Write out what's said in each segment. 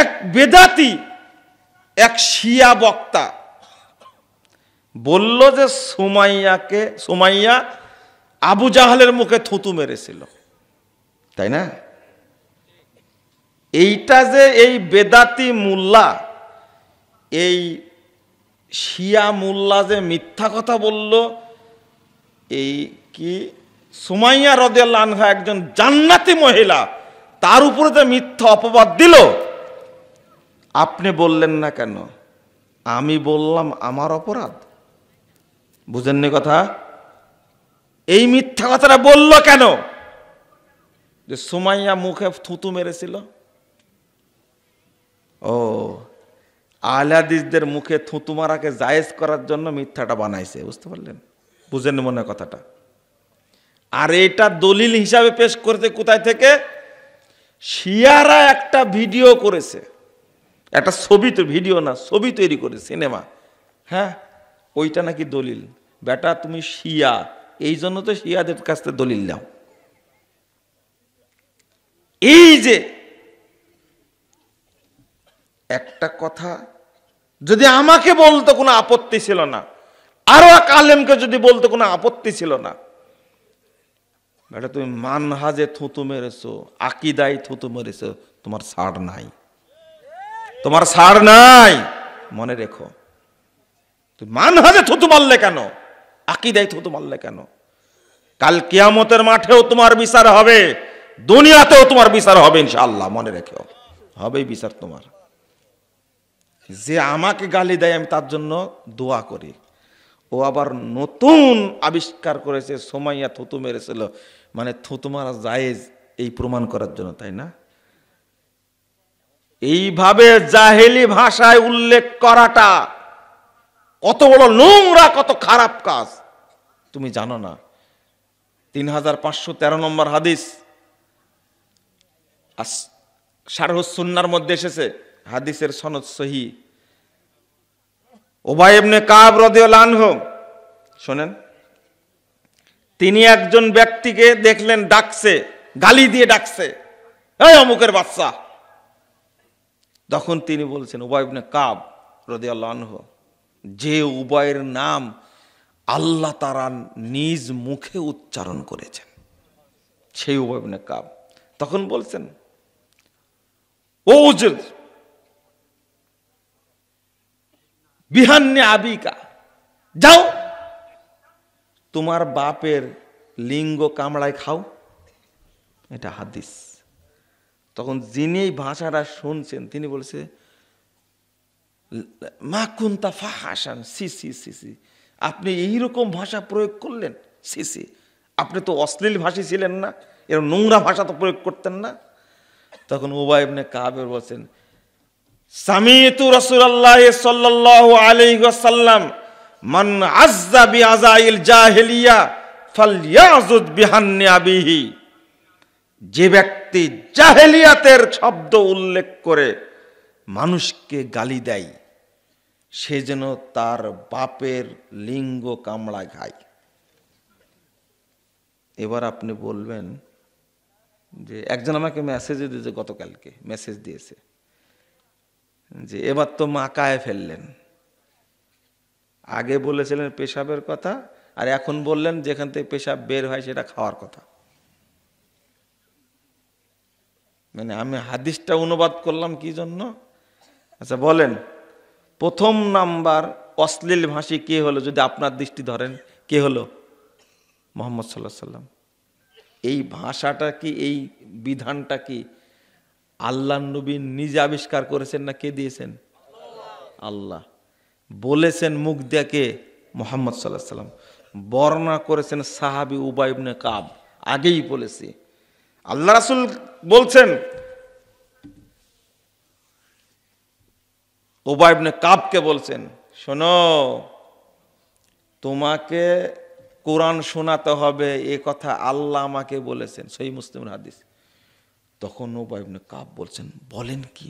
এক বেদাতি এক শিয়া বক্তা বলল যে সুমাইয়াকে সুমাইয়া আবু জাহালের মুখে থুতু মেরেছিল তাই না এইটা যে এই বেদাতি মোল্লা এই শিয়া মোল্লা যে মিথ্যা কথা বলল এই কি সুমাইয়া রদিয়াল্লা আনহা একজন জান্নাতি মহিলা তার উপরে যে মিথ্যা অপবাদ দিল আপনি বললেন না কেন আমি বললাম আমার অপরাধ বুঝেননি কথা এই মিথ্যা কথাটা বলল কেন যে সুমাইয়া মুখে থুতু মেরেছিল ও আহলাদিসদের মুখে থুতু মারাকে জায়েজ করার জন্য মিথ্যাটা বানাইছে বুঝতে পারলেন বুঝেন মনে কথাটা আর এটা দলিল হিসাবে পেশ করতে কোথায় থেকে শিয়ারা একটা ভিডিও করেছে একটা ছবি তো ভিডিও না ছবি তৈরি করে সিনেমা হ্যাঁ ওইটা নাকি দলিল বেটা তুমি শিয়া এই জন্য তো শিয়াদের কাছ থেকে দলিল নাও এই যে একটা কথা যদি আমাকে বলতো কোনো আপত্তি ছিল না আরো এক আলেমকে যদি বলতো কোনো আপত্তি ছিল না বেটা তুমি মানহাজে থুতু মেরেছো আকিদায় থুতু মেরেছো তোমার সার নাই তোমার সার নাই মনে রেখো মান হাজে থুতু মারলে কেন আকিদায় থুতু মারলে কেন কাল কিয়ামতের মাঠেও তোমার বিচার হবে দুনিয়াতেও তোমার বিচার হবে ইনশাআল্লাহ মনে রেখো হবেই বিচার তোমার যে আমাকে গালি দেয় আমি তার জন্য দোয়া করি ও আবার নতুন আবিষ্কার করেছে সোমাইয়া থুতু মেরেছিল মানে থুতু মারা জায়েজ এই প্রমাণ করার জন্য তাই না এইভাবে জাহেলি ভাষায় উল্লেখ করাটা কত বড় নোংরা কত খারাপ কাজ তুমি জানো না তিন হাজার পাঁচশো তেরো নম্বর হাদিস সারহসুন্নার মধ্যে এসেছে হাদিসের সনদ সহি ওবাই এমনে কাব রদিউলানহ শোনেন তিনি একজন ব্যক্তিকে দেখলেন ডাকছে গালি দিয়ে ডাকছে অমুকের বাচ্চা তখন তিনি বলছেন উবায়বনে কাব রদে আল্লাহ যে উবায়ের নাম আল্লাহ তারা নিজ মুখে উচ্চারণ করেছেন সেই উবায়বনে কাব তখন বলছেন ও বিহান্নে আবিকা যাও তোমার বাপের লিঙ্গ কামড়ায় খাও এটা হাদিস তখন যিনি এই ভাষাটা শুনছেন তিনি বলছে মা কুন্তা ফাহাসান সি সি সি সি আপনি এইরকম ভাষা প্রয়োগ করলেন সি সি আপনি তো অশ্লীল ভাষী ছিলেন না এর নোংরা ভাষা তো প্রয়োগ করতেন না তখন ওবায়বনে কাবের বলছেন সামিতু রসুল্লাহ সাল্লাহ আলাইসাল্লাম মান আজ্জা বি আজাইল জাহেলিয়া ফাল ইয়াজুদ বিহান্নি আবিহি যে ব্যক্তি জাহেলিয়াতের শব্দ উল্লেখ করে মানুষকে গালি দেয় সে যেন তার বাপের লিঙ্গ কামড়া খায় এবার আপনি বলবেন যে একজন আমাকে মেসেজ দিয়েছে গতকালকে মেসেজ দিয়েছে যে এবার তো মা কায়ে ফেললেন আগে বলেছিলেন পেশাবের কথা আর এখন বললেন যেখান থেকে পেশাব বের হয় সেটা খাওয়ার কথা মানে আমি হাদিসটা অনুবাদ করলাম কি জন্য আচ্ছা বলেন প্রথম নাম্বার অশ্লীল ভাষী কে হলো যদি আপনার দৃষ্টি ধরেন কে হলো মোহাম্মদ সাল্লাহ সাল্লাম এই ভাষাটা কি এই বিধানটা কি আল্লাহ নবী নিজে আবিষ্কার করেছেন না কে দিয়েছেন আল্লাহ বলেছেন মুখ দেখে মোহাম্মদ সাল্লাহ সাল্লাম বর্ণনা করেছেন সাহাবি উবাইবনে কাব আগেই বলেছি আল্লাহ রাসুল বলছেন ওবায়বনে কাবকে বলছেন শোনো তোমাকে কোরআন শোনাতে হবে এ কথা আল্লাহ আমাকে বলেছেন সেই মুসলিম হাদিস তখন ওবায়বনে কাব বলছেন বলেন কি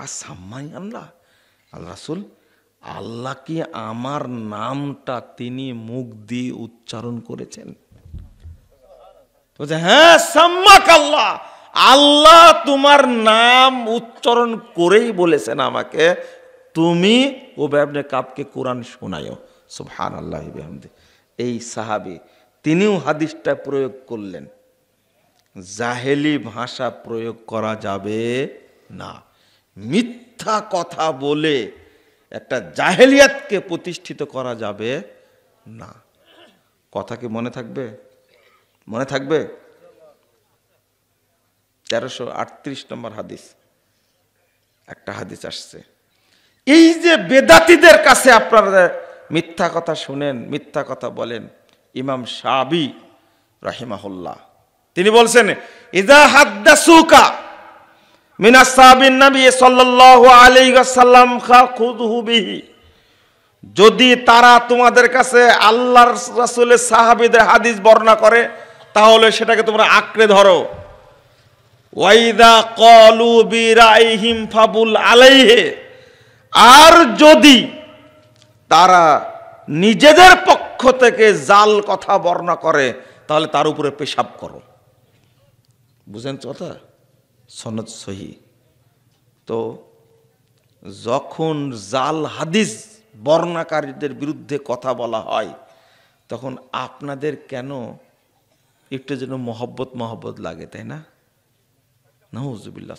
আর সাম্মাই আল্লাহ আল্লাহ রাসুল আল্লাহ কি আমার নামটা তিনি মুখ দিয়ে উচ্চারণ করেছেন বলছে হ্যাঁ সাম্মাক আল্লাহ আল্লাহ তোমার নাম উচ্চারণ করেই বলেছেন আমাকে তুমি ওবায়বনে কাপকে কোরআন শোনায়ও সুফান আল্লাহ বেহমদি এই সাহাবি তিনিও হাদিসটা প্রয়োগ করলেন জাহেলি ভাষা প্রয়োগ করা যাবে না মিথ্যা কথা বলে একটা জাহেলিয়াতকে প্রতিষ্ঠিত করা যাবে না কথা কি মনে থাকবে মনে থাকবে তেরোশো আটত্রিশ নম্বর হাদিস একটা হাদিস আসছে এই যে বেদাতিদের কাছে আপনারা মিথ্যা কথা শুনেন মিথ্যা কথা বলেন ইমাম সাবি রাহিমাহুল্লাহ তিনি বলছেন ইদা হাদ্দা সুকা যদি তারা তোমাদের কাছে আল্লাহর রাসুলের সাহাবীদের হাদিস বর্ণনা করে তাহলে সেটাকে তোমরা আঁকড়ে ধরো ওয়াইদা কলু বিরাইহিম ফাবুল আলাইহে আর যদি তারা নিজেদের পক্ষ থেকে জাল কথা বর্ণনা করে তাহলে তার উপরে পেশাব করো বুঝেন কথা সনদ সহি তো যখন জাল হাদিস বর্ণাকারীদের বিরুদ্ধে কথা বলা হয় তখন আপনাদের কেন একটু যেন মহব্বত মহব্বত লাগে তাই না নজুবিল্লাহ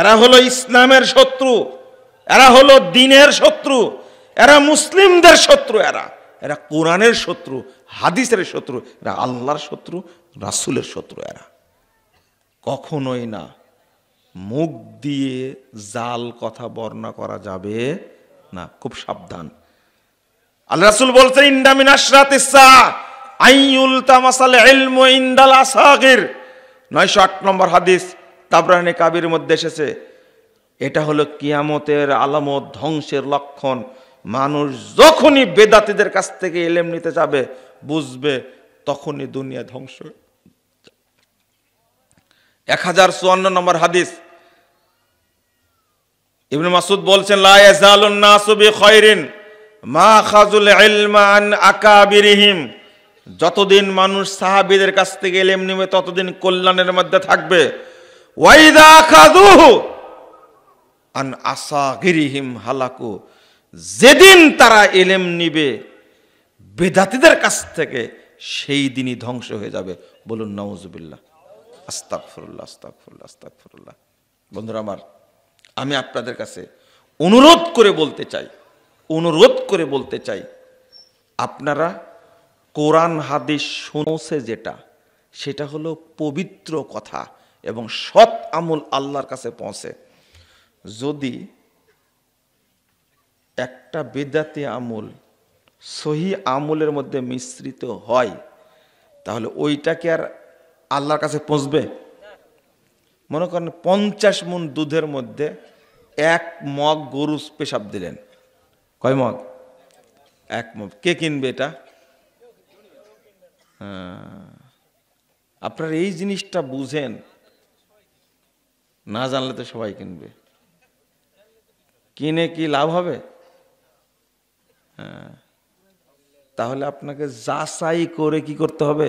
এরা হলো ইসলামের শত্রু এরা হলো দিনের শত্রু এরা মুসলিমদের শত্রু এরা এরা কোরআনের শত্রু হাদিসের শত্রু এরা আল্লাহর শত্রু রাসুলের শত্রু এরা কখনোই না মুখ দিয়ে জাল কথা বর্ণনা করা যাবে না খুব সাবধান আল্লাহ রাসুল বলছে ইন্ডামিন আশরাত ইসা আইউল তামাসাল এলম ইন্দাল আসাগির নয়শো আট নম্বর হাদিস তাবরানি কাবির মধ্যে এসেছে এটা হলো কিয়ামতের আলামত ধ্বংসের লক্ষণ মানুষ যখনই বেদাতিদের কাছ থেকে এলেম নিতে যাবে বুঝবে তখনই দুনিয়া ধ্বংস এক হাজার চুয়ান্ন নম্বর হাদিস ইবনে মাসুদ বলছেন লায়াজালুন নাসু বিখাইরিন মা খাজুল ইলমা আন আকাবিরিহিম যতদিন মানুষ সাহাবিদের কাছ থেকে এলেম নেবে ততদিন কল্যাণের মধ্যে থাকবে ওয়াইদা আন আসা গিরিহিম হালাকু যেদিন তারা এলেম নিবে বেদাতিদের কাছ থেকে সেই দিনই ধ্বংস হয়ে যাবে বলুন নওয়াজবিল্লা আস্তাকফরুল্লাহ আস্তাকফরুল্লাহ আস্তাকফরুল্লাহ বন্ধুরা আমার আমি আপনাদের কাছে অনুরোধ করে বলতে চাই অনুরোধ করে বলতে চাই আপনারা কোরআন হাদিস শুনছে যেটা সেটা হলো পবিত্র কথা এবং সৎ আমল আল্লাহর কাছে পৌঁছে যদি একটা বেদাতি আমল সহি আমলের মধ্যে মিশ্রিত হয় তাহলে ওইটাকে আর আল্লাহর কাছে পৌঁছবে মনে করেন পঞ্চাশ মন দুধের মধ্যে এক মগ গরু পেশাব দিলেন কয় মগ এক মগ কে কিনবে এটা আপনার এই জিনিসটা বুঝেন না জানলে তো সবাই কিনবে কিনে কি লাভ হবে হ্যাঁ। তাহলে আপনাকে যাচাই করে কি করতে হবে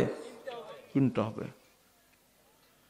কিনতে হবে